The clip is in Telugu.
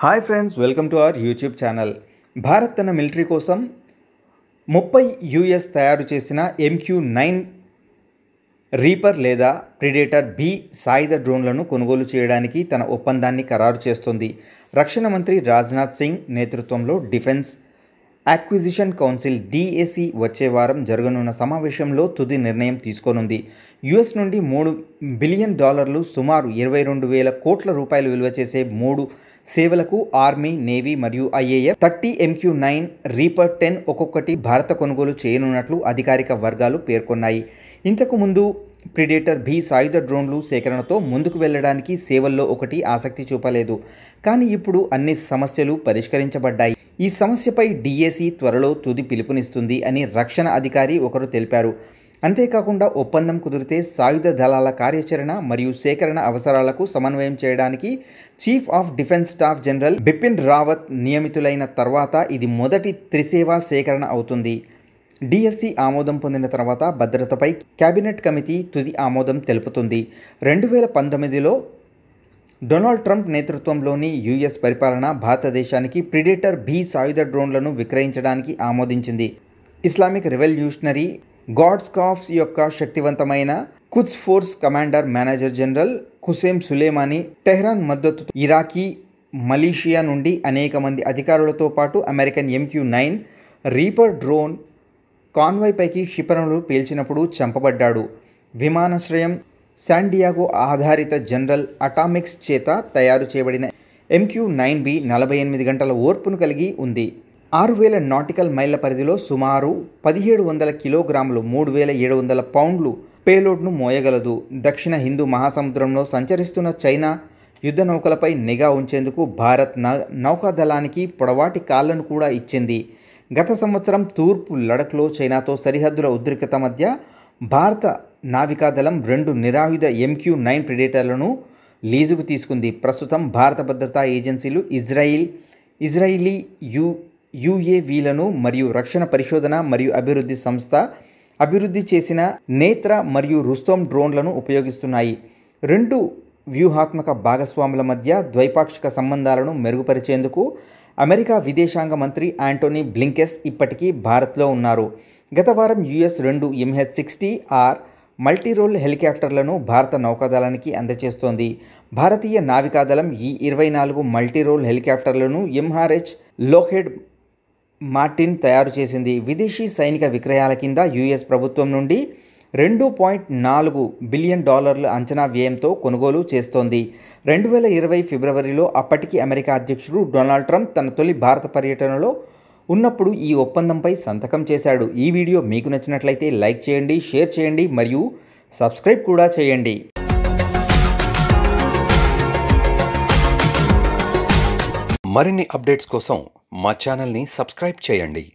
hi friends welcome to our YouTube channel Bharat తన మిలిటరీ కోసం ముప్పై యుఎస్ తయారు చేసిన ఎంక్యూ నైన్ రీపర్ లేదా ప్రిడేటర్ బి సాయుధ డ్రోన్లను కొనుగోలు చేయడానికి తన ఒప్పందాన్ని ఖరారు చేస్తుంది రక్షణ మంత్రి రాజ్నాథ్ సింగ్ నేతృత్వంలో డిఫెన్స్ అక్విజిషన్ కౌన్సిల్ డిఏసి వచ్చే వారం జరగనున్న సమావేశంలో తుది నిర్ణయం తీసుకోనుంది యుఎస్ నుండి మూడు బిలియన్ డాలర్లు సుమారు ఇరవై రెండు వేల కోట్ల రూపాయలు విలువ చేసే మూడు సేవలకు ఆర్మీ నేవీ మరియు IAF thirty MQ nine reaper ten ఒక్కొక్కటి భారత కొనుగోలు చేయనున్నట్లు అధికారిక వర్గాలు పేర్కొన్నాయి ఇంతకు ముందు ప్రిడేటర్ బి సాయుధ డ్రోన్లు సేకరణతో ముందుకు వెళ్లడానికి సేవల్లో ఒకటి ఆసక్తి చూపలేదు కానీ ఇప్పుడు అన్ని సమస్యలు పరిష్కరించబడ్డాయి ఈ సమస్యపై డిఏసీ త్వరలో తుది పిలుపునిస్తుంది అని రక్షణ అధికారి ఒకరు తెలిపారు అంతేకాకుండా ఒప్పందం కుదిరితే సాయుధ దళాల కార్యాచరణ మరియు సేకరణ అవసరాలకు సమన్వయం చేయడానికి chief of defence staff general Bipin Rawat నియమితులైన తర్వాత ఇది మొదటి త్రిసేవా సేకరణ అవుతుంది డిఎస్సి ఆమోదం పొందిన తర్వాత భద్రతపై కేబినెట్ కమిటీ తుది ఆమోదం తెలుపుతుంది రెండు వేల పంతొమ్మిదిలో డొనాల్డ్ ట్రంప్ నేతృత్వంలోని యుఎస్ పరిపాలన భారతదేశానికి ప్రిడేటర్ బి సాయుధ డ్రోన్లను విక్రయించడానికి ఆమోదించింది ఇస్లామిక్ రెవల్యూషనరీ గాడ్స్ కాఫ్స్ యొక్క శక్తివంతమైన Quds force commander manager general హుసేమ్ సులేమాని టెహ్రాన్ మద్దతు ఇరాకీ మలేషియా నుండి అనేక మంది అధికారులతో పాటు American MQ nine reaper drone convoy పైకి క్షిపణులు పేల్చినప్పుడు చంపబడ్డాడు విమానాశ్రయం శాండియాగో ఆధారిత జనరల్ అటామిక్స్ చేత తయారు చేయబడిన ఎంక్యూ నైన్ బి నలభై ఎనిమిది గంటల ఓర్పును కలిగి ఉంది ఆరు వేల నాటికల్ మైళ్ళ పరిధిలో సుమారు పదిహేడు వందల కిలోగ్రాములు మూడు వేల ఏడు వందల పౌండ్లు పేలోడ్ను మోయగలదు దక్షిణ హిందూ మహాసముద్రంలో సంచరిస్తున్న చైనా యుద్ధ నౌకలపై నిఘా ఉంచేందుకు భారత్ నౌకాదళానికి పొడవాటి కాళ్లను కూడా ఇచ్చింది గత సంవత్సరం తూర్పు లడఖ్లో చైనాతో సరిహద్దుల ఉద్రిక్తత మధ్య భారత నావికాదళం రెండు నిరాయుధ ఎంక్యూ నైన్ ప్రిడేటర్లను లీజుకు తీసుకుంది ప్రస్తుతం భారత భద్రతా ఏజెన్సీలు ఇజ్రాయిల్ ఇజ్రాయిలీ యు యుఏవీలను మరియు రక్షణ పరిశోధన మరియు అభివృద్ధి సంస్థ అభివృద్ధి చేసిన నేత్ర మరియు రుస్తోం డ్రోన్లను ఉపయోగిస్తున్నాయి రెండు వ్యూహాత్మక భాగస్వాముల మధ్య ద్వైపాక్షిక సంబంధాలను మెరుగుపరిచేందుకు అమెరికా విదేశాంగ మంత్రి యాంటోనీ బ్లింకెస్ ఇప్పటికీ భారత్లో ఉన్నారు గత వారం యుఎస్ రెండు ఎంహెచ్ సిక్స్టీ ఆర్ మల్టీరోల్ హెలికాప్టర్లను భారత నౌకాదళానికి అందజేస్తోంది భారతీయ నావికాదళం ఈ ఇరవై నాలుగు మల్టీరోల్ హెలికాప్టర్లను ఎంహార్హెచ్ లోహెడ్ మార్టిన్ తయారు చేసింది విదేశీ సైనిక విక్రయాల కింద యుఎస్ ప్రభుత్వం నుండి రెండు పాయింట్ నాలుగు బిలియన్ డాలర్ల అంచనా వ్యయంతో కొనుగోలు చేస్తోంది రెండు వేల ఇరవై ఫిబ్రవరిలో అప్పటికి అమెరికా అధ్యక్షుడు డొనాల్డ్ ట్రంప్ తన తొలి భారత పర్యటనలో ఉన్నప్పుడు ఈ ఒప్పందంపై సంతకం చేశాడు ఈ వీడియో మీకు నచ్చినట్లయితే లైక్ చేయండి షేర్ చేయండి మరియు సబ్స్క్రైబ్ కూడా చేయండి మరిన్ని అప్డేట్స్ కోసం మా ఛానల్ని సబ్స్క్రైబ్ చేయండి